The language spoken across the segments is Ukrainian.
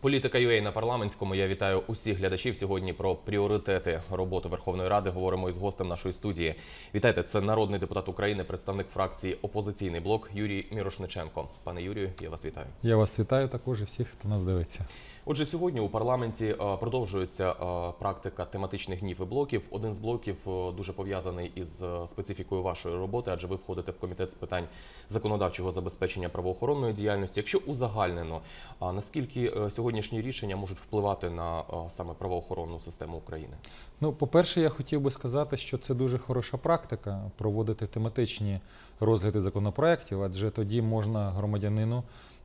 Політика UA на парламентському. Я вітаю усіх глядачів. Сьогодні про пріоритети роботи Верховної Ради говоримо із гостем нашої студії. Вітайте, це народний депутат України, представник фракції Опозиційний блок Юрій Мірошниченко. Пане Юрію, я вас вітаю. Я вас вітаю також і всіх, хто нас дивиться. Отже, сьогодні у парламенті е, продовжується е, практика тематичних днів і блоків. Один з блоків е, дуже пов'язаний із специфікою вашої роботи, адже ви входите в комітет з питань законодавчого забезпечення правоохоронної діяльності. Якщо узагальнено, наскільки сьогоднішні рішення можуть впливати на саме правоохоронну систему України? Ну, по-перше, я хотів би сказати, що це дуже хороша практика проводити тематичні розгляди законопроєктів, адже тоді можна громадянину.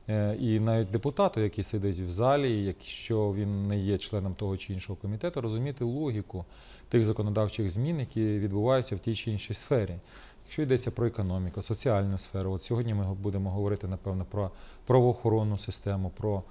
Е, і навіть депутату, який сидить в залі, якщо він не є членом того чи іншого комітету, розуміти логіку тих законодавчих змін, які відбуваються в тій чи іншій сфері. Якщо йдеться про економіку, соціальну сферу, от сьогодні ми будемо говорити, напевно, про правоохоронну систему, про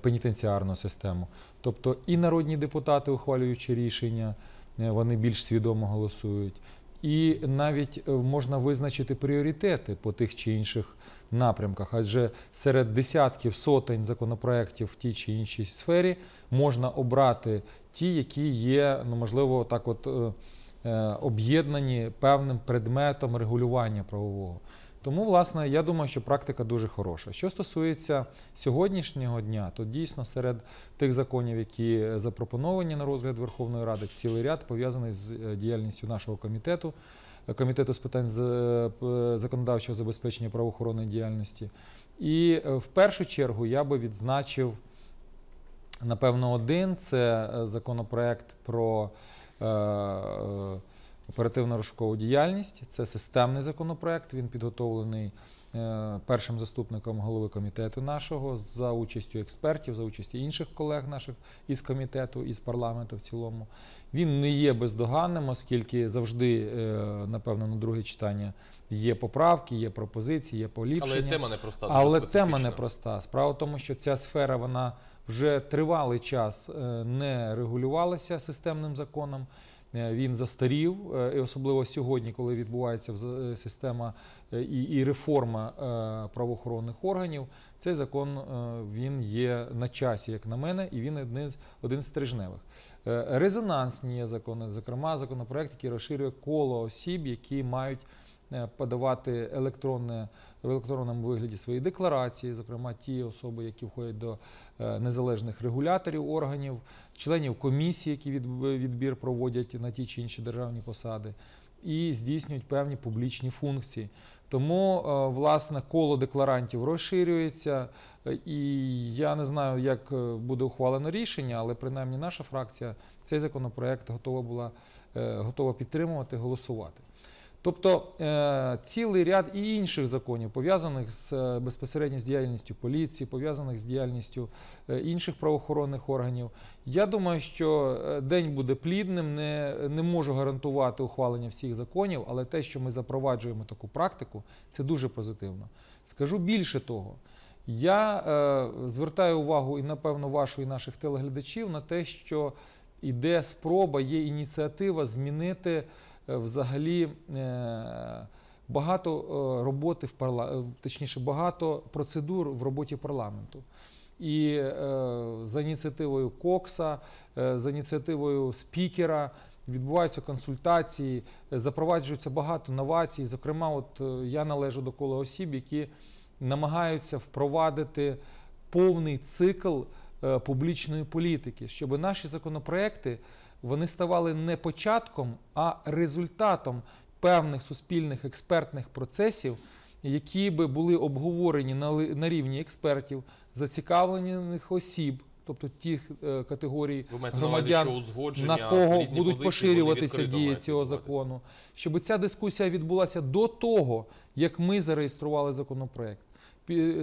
пенітенціарну систему. Тобто і народні депутати, ухвалюючи рішення, е, вони більш свідомо голосують, і навіть е, можна визначити пріоритети по тих чи інших напрямках, адже серед десятків сотень законопроєктів в тій чи іншій сфері можна обрати ті, які є, ну можливо, так от е, е, об'єднані певним предметом регулювання правового. Тому, власне, я думаю, що практика дуже хороша. Що стосується сьогоднішнього дня, то дійсно серед тих законів, які запропоновані на розгляд Верховної Ради, цілий ряд пов'язаний з е, діяльністю нашого комітету комітету з питань е, законодавчого забезпечення правоохоронної діяльності. І е, в першу чергу я би відзначив, напевно, один це е, законопроект про оперативно-розшукову діяльність. Це системний законопроект. Він підготовлений. Е, першим заступником голови комітету нашого за участю експертів, за участю інших колег наших із комітету, із парламенту в цілому. Він не є бездоганним, оскільки завжди, е, напевно, на друге читання. Є поправки, є пропозиції, є поліпшення. Але тема непроста. Але тема непроста. Справа в тому, що ця сфера вона вже тривалий час е, не регулювалася системним законом. Е, він застарів, е, і особливо сьогодні, коли відбувається система і, і реформа правоохоронних органів, цей закон він є на часі, як на мене, і він один з, один з стрижневих. Резонансні є закони, зокрема, законопроект, який розширює коло осіб, які мають Е, подавати електронне в електронному вигляді свої декларації, зокрема ті особи, які входять до е, незалежних регуляторів органів, членів комісії, які відбір проводять на ті чи інші державні посади. І здійснюють певні публічні функції. Тому, е, власне, коло декларантів розширюється, і я не знаю, як буде ухвалено рішення, але принаймні наша фракція цей законопроект готова була готова підтримувати, голосувати. Тобто е, цілий ряд і інших законів, пов'язаних з е, безпосередньо з діяльністю поліції, пов'язаних з діяльністю е, інших правоохоронних органів. Я думаю, що день буде плідним. Не, не можу гарантувати ухвалення всіх законів, але те, що ми запроваджуємо таку практику, це дуже позитивно. Скажу більше того. Я е, звертаю увагу і, напевно, вашу і наших телеглядачів на те, що іде спроба, є ініціатива змінити Е, взагалі е, багато е, роботи в парла... точніше, багато процедур в роботі парламенту. І е, за ініціативою Кокса, е, за ініціативою спікера відбуваються консультації, е, запроваджується багато новацій. Зокрема, от е, я належу до кола осіб, які намагаються впровадити повний цикл е, публічної політики, щоб наші законопроекти вони ставали не початком, а результатом певних суспільних експертних процесів, які би були обговорені на рівні експертів, зацікавлених осіб. Тобто тих е, категорій маєте, громадян, на кого будуть поширюватися дії цього закону, щоб ця дискусія відбулася до того, як ми зареєстрували законопроект.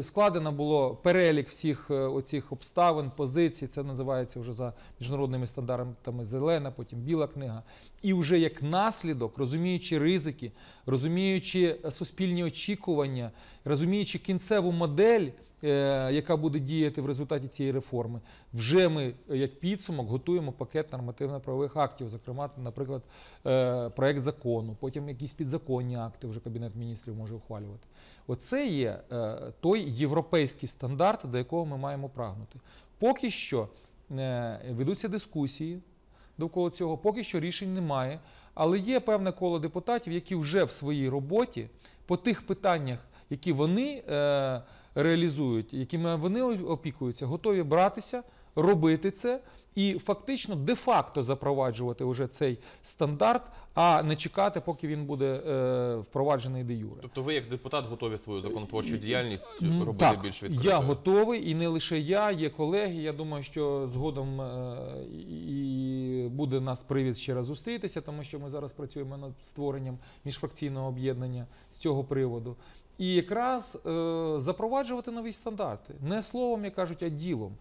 Складено було перелік всіх е, оцих обставин, позицій. Це називається вже за міжнародними стандартами зелена, потім біла книга. І вже як наслідок, розуміючи ризики, розуміючи е, суспільні очікування, розуміючи кінцеву модель, Е, яка буде діяти в результаті цієї реформи. Вже ми, е, як підсумок, готуємо пакет нормативно-правових актів, зокрема, наприклад, е, проект закону, потім якісь підзаконні акти, вже Кабінет міністрів може ухвалювати. Оце є той європейський стандарт, до якого ми маємо прагнути. Поки що ведуться дискусії. Довкола цього поки що рішень немає, але є певне коло депутатів, які вже в своїй роботі по тих питаннях, які вони реалізують, якими вони опікуються, готові братися, робити це і фактично де-факто запроваджувати вже цей стандарт, а не чекати, поки він буде е, впроваджений де юре. Тобто, ви як депутат готові свою законотворчу е, діяльність робити так, більш відкритою? Я готовий, і не лише я, є колеги. Я думаю, що згодом е, і буде нас привід ще раз зустрітися, тому що ми зараз працюємо над створенням міжфракційного об'єднання з цього приводу і якраз е, запроваджувати нові стандарти не словом, як кажуть, а ділом.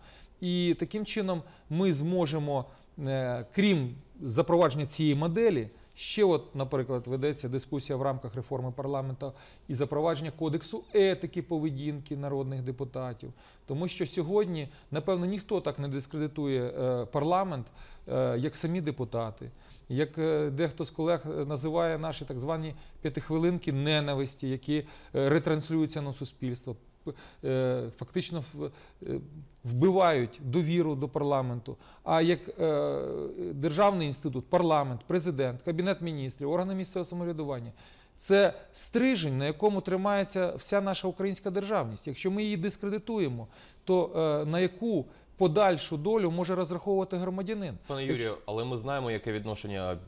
І таким чином ми зможемо, е, крім запровадження цієї моделі. Ще, от, наприклад, ведеться дискусія в рамках реформи парламенту і запровадження кодексу етики поведінки народних депутатів, тому що сьогодні, напевно, ніхто так не дискредитує е, парламент, е, як самі депутати як е, дехто з колег е, називає наші так звані п'ятихвилинки ненависті, які е, ретранслюються на суспільство. Фактично вбивають довіру до парламенту. А як державний інститут, парламент, президент, кабінет міністрів, органи місцевого самоврядування це стрижень, на якому тримається вся наша українська державність. Якщо ми її дискредитуємо, то на яку подальшу долю може розраховувати громадянин. Пане Юрію, але ми знаємо, яке відношення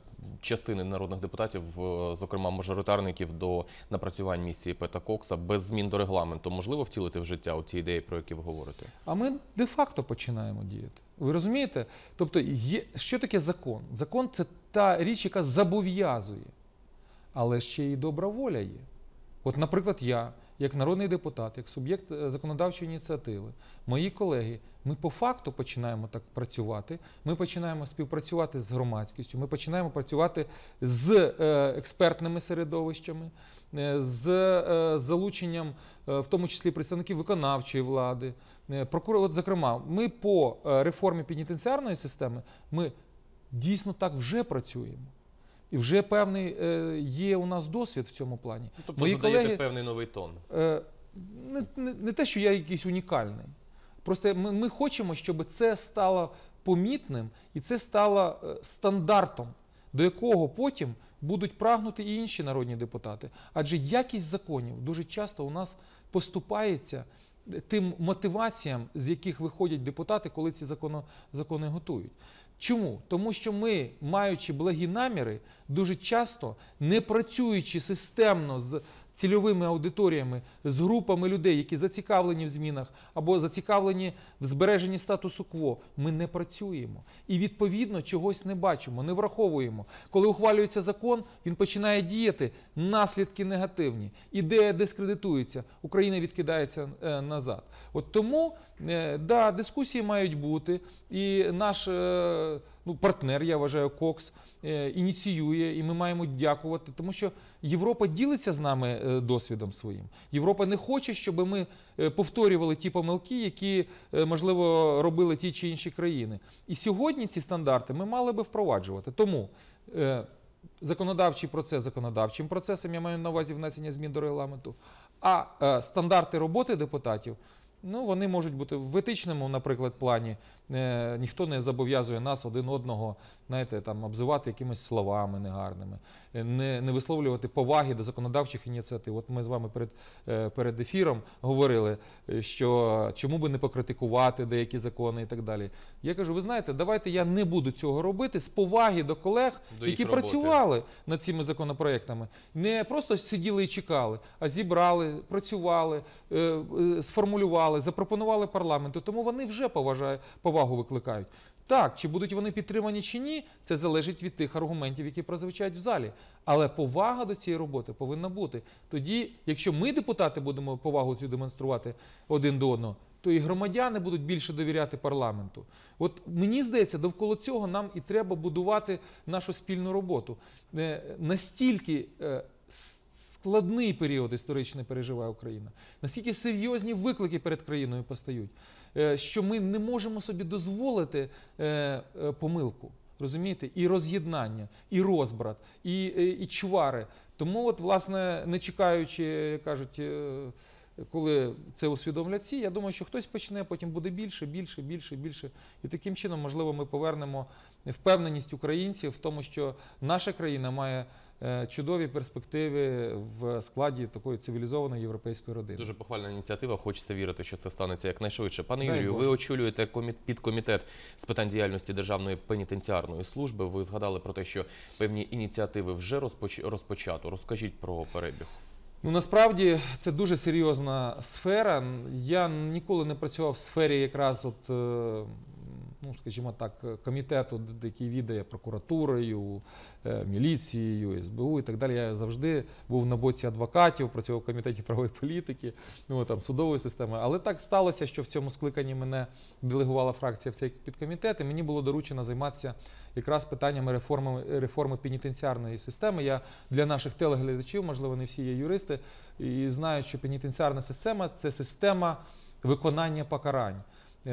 частини народних депутатів, е, зокрема мажоритарників, до напрацювань місії Пета Кокса без змін до регламенту можливо втілити в життя ці ідеї, про які ви говорите? А ми де-факто починаємо діяти. Ви розумієте? Тобто, є що таке закон? Закон це та річ, яка зобов'язує, але ще й добра воля є. От, наприклад, я як народний депутат, як суб'єкт е, законодавчої ініціативи, мої колеги, ми по факту починаємо так працювати. Ми починаємо співпрацювати з громадськістю, ми починаємо працювати з е, експертними середовищами, е, з залученням, в тому числі представників виконавчої влади. прокурор. зокрема, ми по реформі пенітенціарної системи ми дійсно так вже працюємо. І вже певний е, є у нас досвід в цьому плані. Ну, тобто Мої задаєте колеги, певний новий тон. Е, не, не, не те, що я якийсь унікальний. Просто ми, ми хочемо, щоб це стало помітним і це стало е, стандартом, до якого потім будуть прагнути і інші народні депутати. Адже якість законів дуже часто у нас поступається. Тим мотиваціям, з яких виходять депутати, коли ці закони, закони готують. Чому? Тому що ми, маючи благі наміри, дуже часто не працюючи системно з цільовими аудиторіями, з групами людей, які зацікавлені в змінах або зацікавлені в збереженні статусу кво. Ми не працюємо і відповідно чогось не бачимо, не враховуємо. Коли ухвалюється закон, він починає діяти. Наслідки негативні, ідея дискредитується, Україна відкидається е, назад. От тому е, да, дискусії мають бути і наш. Е, ну партнер, я вважаю, Кокс е, ініціює, і ми маємо дякувати, тому що Європа ділиться з нами е, досвідом своїм. Європа не хоче, щоб ми е, повторювали ті помилки, які можливо робили ті чи інші країни. І сьогодні ці стандарти ми мали би впроваджувати. Тому. Законодавчий процес законодавчим процесом я маю на увазі внесення змін до регламенту, а е, стандарти роботи депутатів Ну, вони можуть бути в етичному, наприклад, плані. Е, ніхто не зобов'язує нас один одного, знаєте, там обзивати якимись словами негарними, е, не не висловлювати поваги до законодавчих ініціатив. От ми з вами перед е, перед ефіром говорили, е, що чому би не покритикувати деякі закони і так далі. Я кажу, ви знаєте, давайте я не буду цього робити з поваги до колег, до які працювали над цими законопроектами. Не просто сиділи і чекали, а зібрали, працювали, е, е, сформулювали запропонували, запропонували парламенту, тому вони вже поважає, повагу викликають. Так, чи будуть вони підтримані чи ні, це залежить від тих аргументів, які прозвучають в залі. Але повага до цієї роботи повинна бути. Тоді, якщо ми, депутати, будемо повагу цю демонструвати один до одного, то і громадяни будуть більше довіряти парламенту. От мені здається, довкола цього нам і треба будувати нашу спільну роботу. Е, настільки. Е, складний період історичний переживає Україна, наскільки серйозні виклики перед країною постають, е, що ми не можемо собі дозволити е, е, помилку, розумієте, і роз'єднання, і розбрат, і, і чвари. Тому, от, власне, не чекаючи, як кажуть. Коли це усвідомлять всі, я думаю, що хтось почне, потім буде більше, більше, більше, більше. І таким чином, можливо, ми повернемо впевненість українців в тому, що наша країна має Е, чудові перспективи в складі такої цивілізованої європейської родини. Дуже похвальна ініціатива. Хочеться вірити, що це станеться якнайшвидше. Пане Юрію, ви очолюєте підкомітет з питань діяльності державної пенітенціарної служби. Ви згадали про те, що певні ініціативи вже розпоч... розпочато. Розкажіть про перебіг. Ну, насправді це дуже серйозна сфера. Я ніколи не працював в сфері якраз от е, ну скажімо так, комітету, який відає прокуратурою, е, міліцією, СБУ і так далі. Я завжди був на боці адвокатів, працював в комітеті правої політики, ну там судової системи. Але так сталося, що в цьому скликанні мене делегувала фракція в цей підкомітет, і Мені було доручено займатися якраз питаннями реформи реформи пенітенціарної системи. Я для наших телеглядачів, можливо, не всі є юристи, і знаю, що пенітенціарна система це система виконання покарань.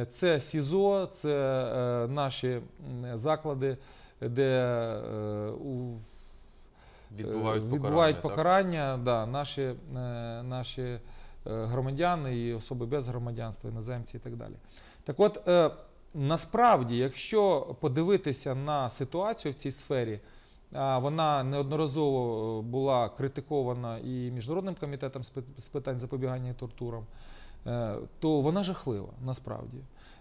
Це СІЗО, це е, наші заклади, де е, у Відбувають е, покарання, відбувають покарання так? да, наші наші громадяни і особи без громадянства, іноземці і так далі. Так от насправді, якщо подивитися на ситуацію в цій сфері, вона неодноразово була критикована і міжнародним комітетом з питань запобігання тортурам. Е, то вона жахлива насправді.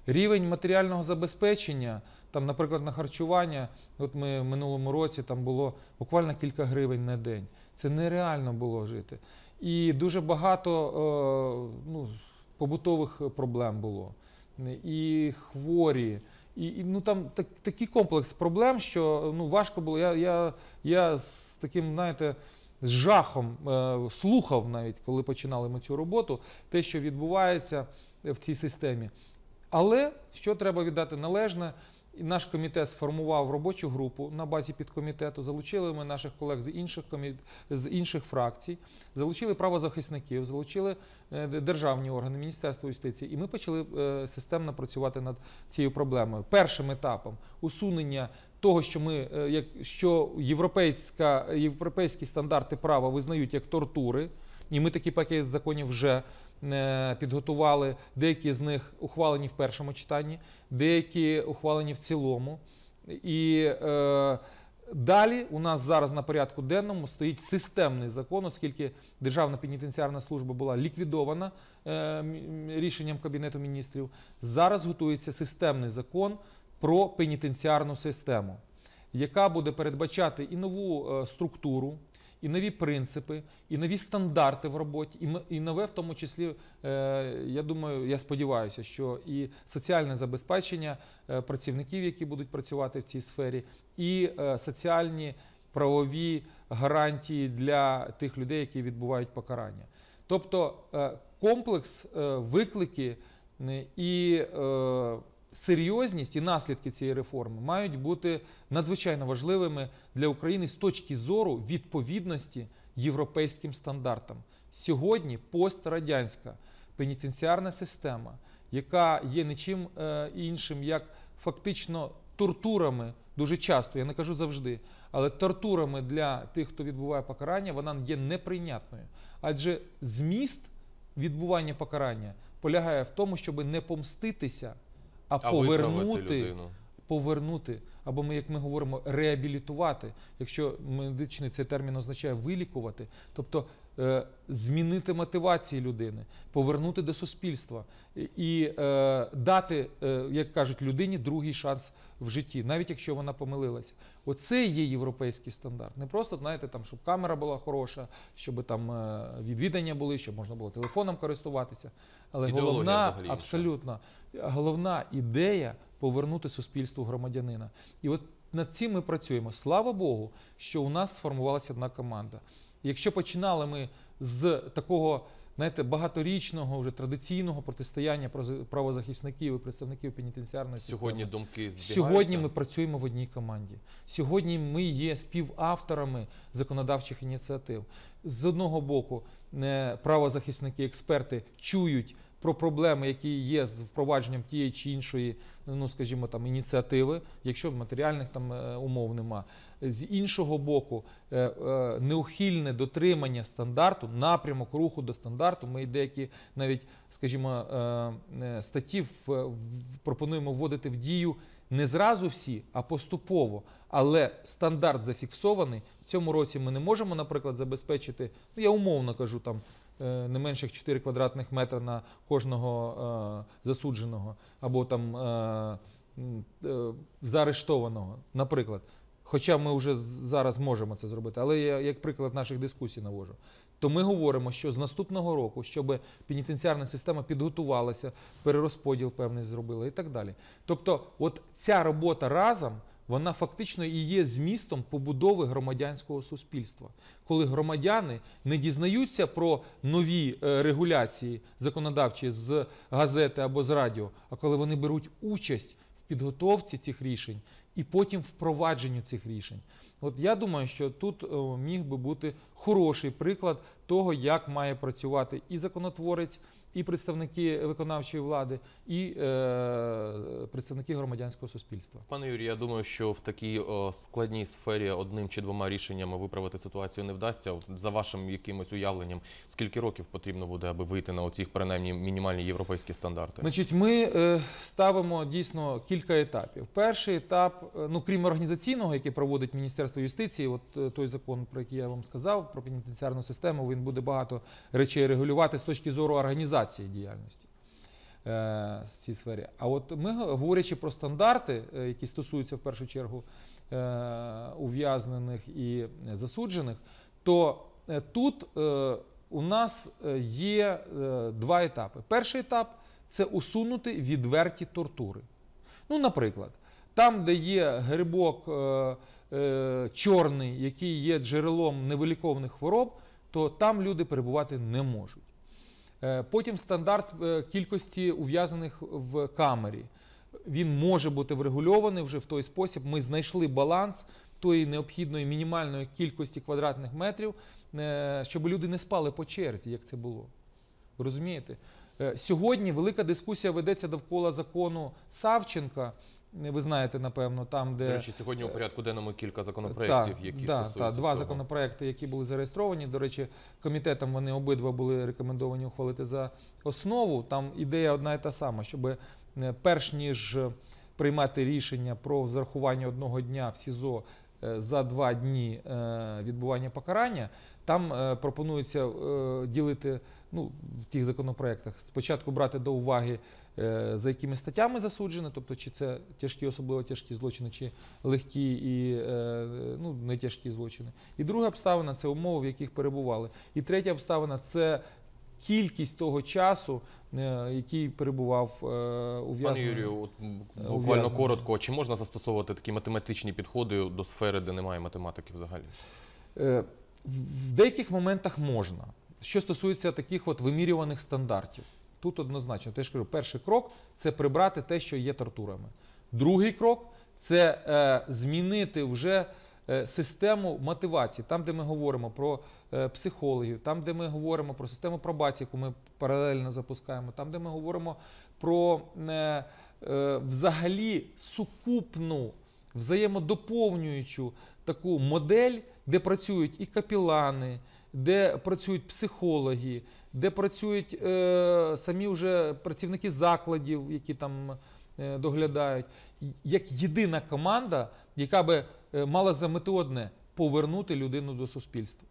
Рівень матеріального забезпечення, там, наприклад, на харчування, от ми в минулому році там було буквально кілька гривень на день. Це нереально було жити. І дуже багато е, ну, побутових проблем було. І хворі, і, і ну там так, такий комплекс проблем, що ну важко було. Я, я, Я з таким, знаєте з жахом е, слухав, навіть коли починали ми цю роботу, те, що відбувається в цій системі. Але що треба віддати належне? Наш комітет сформував робочу групу на базі підкомітету. Залучили ми наших колег з інших коміт... з інших фракцій, залучили правозахисників, залучили е, державні органи Міністерства юстиції, і ми почали е, системно працювати над цією проблемою. Першим етапом усунення того, що ми е, як що європейська європейські стандарти права визнають як тортури і ми такі пакет законів вже е, підготували. Деякі з них ухвалені в першому читанні, деякі ухвалені в цілому. І е, далі у нас зараз на порядку денному стоїть системний закон, оскільки Державна пенітенціарна служба була ліквідована е, рішенням Кабінету міністрів. Зараз готується системний закон про пенітенціарну систему, яка буде передбачати і нову е, структуру і нові принципи, і нові стандарти в роботі, і і нове, в тому числі, е, я думаю, я сподіваюся, що і соціальне забезпечення е, працівників, які будуть працювати в цій сфері, і е, соціальні правові гарантії для тих людей, які відбувають покарання. Тобто комплекс виклики і серйозність і наслідки цієї реформи мають бути надзвичайно важливими для України з точки зору відповідності європейським стандартам. Сьогодні пострадянська пенітенціарна система, яка є нічим е, іншим, як фактично тортурами, дуже часто, я не кажу завжди, але тортурами для тих, хто відбуває покарання, вона є неприйнятною, адже зміст відбування покарання полягає в тому, щоб не помститися а, а повернути. Повернути, або ми, як ми говоримо, реабілітувати, якщо медичний цей термін означає вилікувати, тобто Е, змінити мотивації людини, повернути до суспільства і е, дати, е, як кажуть, людині другий шанс в житті, навіть якщо вона помилилася. Оце є європейський стандарт. Не просто знаєте, там щоб камера була хороша, щоб там відвідання були, щоб можна було телефоном користуватися. Але Ідеологія головна абсолютно головна ідея повернути суспільству громадянина. І от над цим ми працюємо. Слава Богу, що у нас сформувалася одна команда. Якщо починали ми з такого знаєте, багаторічного вже традиційного протистояння правозахисників і представників пенітенціарної системи. сьогодні думки збігаються? сьогодні. Ми працюємо в одній команді. Сьогодні ми є співавторами законодавчих ініціатив. З одного боку, е, правозахисники, експерти чують про проблеми, які є з впровадженням тієї чи іншої, ну скажімо, там ініціативи, якщо матеріальних там е, умов нема. З іншого боку, е, е, неухильне дотримання стандарту, напрямок руху до стандарту. Ми деякі навіть, скажімо, статті пропонуємо вводити в дію не зразу всі, а поступово. Але стандарт зафіксований в цьому році. Ми не можемо, наприклад, забезпечити. Ну я умовно кажу там. Е, не менших 4 квадратних метри на кожного е, засудженого або там е, заарештованого, наприклад. Хоча ми вже зараз можемо це зробити, але я як приклад наших дискусій навожу. То ми говоримо, що з наступного року, щоб пенітенціарна система підготувалася, перерозподіл певний зробила і так далі. Тобто, от ця робота разом вона фактично і є змістом побудови громадянського суспільства, коли громадяни не дізнаються про нові е, регуляції законодавчі з газети або з радіо, а коли вони беруть участь в підготовці цих рішень і потім впровадженню цих рішень. От я думаю, що тут е, міг би бути хороший приклад того, як має працювати і законотворець і представники виконавчої влади, і е, представники громадянського суспільства. Пане Юрію, я думаю, що в такій складній сфері одним чи двома рішеннями виправити ситуацію не вдасться. За вашим якимось уявленням, скільки років потрібно буде, аби вийти на оці принаймні мінімальні європейські стандарти? Значить, ми е, ставимо дійсно кілька етапів. Перший етап, е, ну крім організаційного, який проводить міністерство юстиції, от е, той закон, про який я вам сказав, про пенітенціарну систему, він буде багато речей регулювати з точки зору організації монетизації діяльності е, в цій сфері. А от ми, говорячи про стандарти, е, які стосуються в першу чергу е, ув'язнених і засуджених, то тут у нас є два етапи. Перший етап це усунути відверті тортури. Ну, наприклад, там, де є грибок чорний, який є джерелом невиліковних хвороб, то там люди перебувати не можуть. Е, потім стандарт е, кількості ув'язаних в камері. Він може бути врегульований вже в той спосіб. Ми знайшли баланс тої необхідної мінімальної кількості квадратних метрів, е, щоб люди не спали по черзі, як це було. Розумієте? Сьогодні велика дискусія ведеться довкола закону Савченка ви знаєте, напевно, там, де. До речі, сьогодні у е, порядку денному кілька законопроєктів, які да, стосуються Так, Два цього. законопроєкти, які були зареєстровані. До речі, комітетом вони обидва були рекомендовані ухвалити за основу. Там ідея одна і та сама, щоб е, перш ніж приймати рішення про зарахування одного дня в СІЗО е, за два дні відбування покарання, там пропонується ділити ну, в тих законопроектах, спочатку брати до уваги. Е, за якими статтями засуджена, тобто чи це тяжкі, особливо тяжкі злочини, чи легкі і е, ну, не тяжкі злочини. І друга обставина це умови, в яких перебували. І третя обставина це кількість того часу, е, який перебував ув'язнений. Пане Юрію, от буквально ув коротко, чи можна застосовувати такі математичні підходи до сфери, де немає математики взагалі? В деяких моментах можна. Що стосується таких от вимірюваних стандартів. Тут однозначно, я ж кажу, перший крок це прибрати те, що є тортурами. Другий крок це е, змінити вже е, систему мотивації, там, де ми говоримо про е, психологів, там, де ми говоримо про систему пробації, яку ми паралельно запускаємо, там, де ми говоримо про е, е, взагалі сукупну, взаємодоповнюючу таку модель, де працюють і капілани, де працюють психологи де працюють е, самі вже працівники закладів, які там е, доглядають, як єдина команда, яка би е, мала за мету одне повернути людину до суспільства,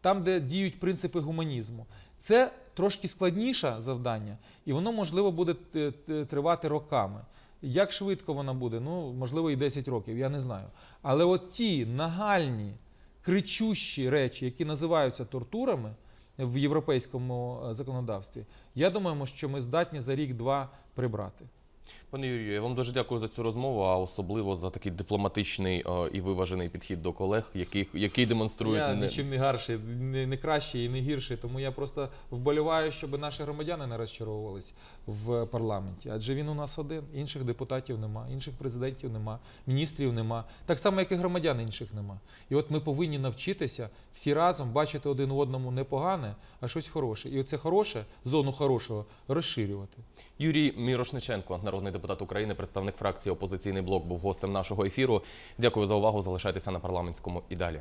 там, де діють принципи гуманізму. Це трошки складніше завдання, і воно можливо буде е, тривати роками. Як швидко вона буде, ну можливо, і 10 років, я не знаю. Але от ті нагальні, кричущі речі, які називаються тортурами в європейському е, законодавстві. Я думаю, що ми здатні за рік-два прибрати. Пане Юрію, я вам дуже дякую за цю розмову, а особливо за такий дипломатичний е, і виважений підхід до колег, який, який демонструють Я нічим не гарший, не, не кращий і не гірший. Тому я просто вболіваю, щоб наші громадяни не розчаровувались в парламенті. Адже він у нас один. Інших депутатів нема, інших президентів нема, міністрів нема. Так само, як і громадян інших нема. І от ми повинні навчитися всі разом бачити один одному не погане, а щось хороше. І оце хороше зону хорошого розширювати. Юрій Мірошниченко, народний депутат України, представник фракції Опозиційний блок, був гостем нашого ефіру. Дякую за увагу. Залишайтеся на парламентському і далі.